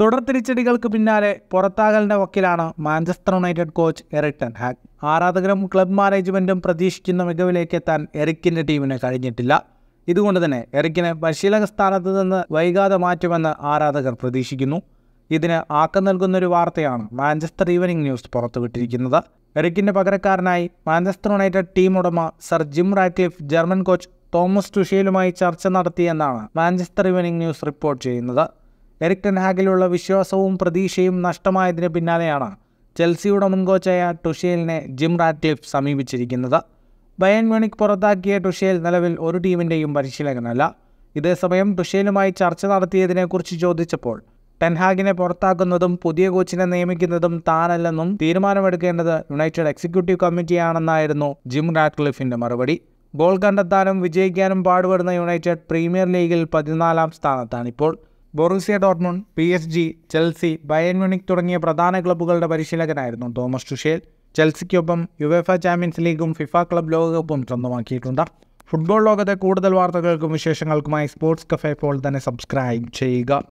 തുടർ തിരിച്ചടികൾക്ക് പിന്നാലെ പുറത്താകലിൻ്റെ വക്കിലാണ് Manchester United coach Erik Hag ആരാധകരും ക്ലബ് മാനേജ്മെൻറ്റും പ്രതീക്ഷിക്കുന്ന മികവിലേക്ക് എത്താൻ എറിക്കിൻ്റെ ടീമിന് കഴിഞ്ഞിട്ടില്ല ഇതുകൊണ്ട് തന്നെ എറിക്കിനെ പരിശീലക സ്ഥാനത്ത് നിന്ന് വൈകാതെ മാറ്റുമെന്ന് ആരാധകർ പ്രതീക്ഷിക്കുന്നു ഇതിന് ആക്കം നൽകുന്നൊരു വാർത്തയാണ് മാഞ്ചസ്റ്റർ ഈവനിംഗ് ന്യൂസ് പുറത്തുവിട്ടിരിക്കുന്നത് എറിക്കിൻ്റെ പകരക്കാരനായി മാഞ്ചസ്റ്റർ യുണൈറ്റഡ് ടീം ഉടമ sir Jim Ratcliffe German coach Thomas ടുഷേലുമായി ചർച്ച നടത്തിയെന്നാണ് മാഞ്ചസ്റ്റർ ഈവനിംഗ് ന്യൂസ് റിപ്പോർട്ട് ചെയ്യുന്നത് എറിക് ടെൻഹാഗിലുള്ള വിശ്വാസവും പ്രതീക്ഷയും നഷ്ടമായതിന് പിന്നാലെയാണ് ചെൽസിയുടെ മുൻകോച്ചായ ടുഷേലിനെ ജിം റാറ്റ്ലിഫ് സമീപിച്ചിരിക്കുന്നത് ബയൻ മ്യൂണിക് പുറത്താക്കിയ ടുഷേൽ നിലവിൽ ഒരു ടീമിൻ്റെയും പരിശീലകനല്ല ഇതേസമയം ടുഷേലുമായി ചർച്ച നടത്തിയതിനെക്കുറിച്ച് ചോദിച്ചപ്പോൾ ടെൻഹാഗിനെ പുറത്താക്കുന്നതും പുതിയ കോച്ചിനെ നിയമിക്കുന്നതും താനല്ലെന്നും തീരുമാനമെടുക്കേണ്ടത് യുണൈറ്റഡ് എക്സിക്യൂട്ടീവ് കമ്മിറ്റിയാണെന്നായിരുന്നു ജിം റാറ്റ്ലിഫിൻ്റെ മറുപടി ഗോൾ കണ്ടെത്താനും വിജയിക്കാനും പാടുപെടുന്ന യുണൈറ്റഡ് പ്രീമിയർ ലീഗിൽ പതിനാലാം സ്ഥാനത്താണിപ്പോൾ ബൊറൂസിയ ഡോട്ട്മോൺ P S G Chelsea Bayern തുടങ്ങിയ പ്രധാന ക്ലബ്ബുകളുടെ പരിശീലകനായിരുന്നു തോമസ് ടുഷേൽ ചെൽസിക്കൊപ്പം യുവേഫ ചാമ്പ്യൻസ് ലീഗും ഫിഫ ക്ലബ് ലോകകപ്പും സ്വന്തമാക്കിയിട്ടുണ്ട് ഫുട്ബോൾ ലോകത്തെ കൂടുതൽ വാർത്തകൾക്കും വിശേഷങ്ങൾക്കുമായി സ്പോർട്സ് കഫേ പോൾ തന്നെ സബ്സ്ക്രൈബ് ചെയ്യുക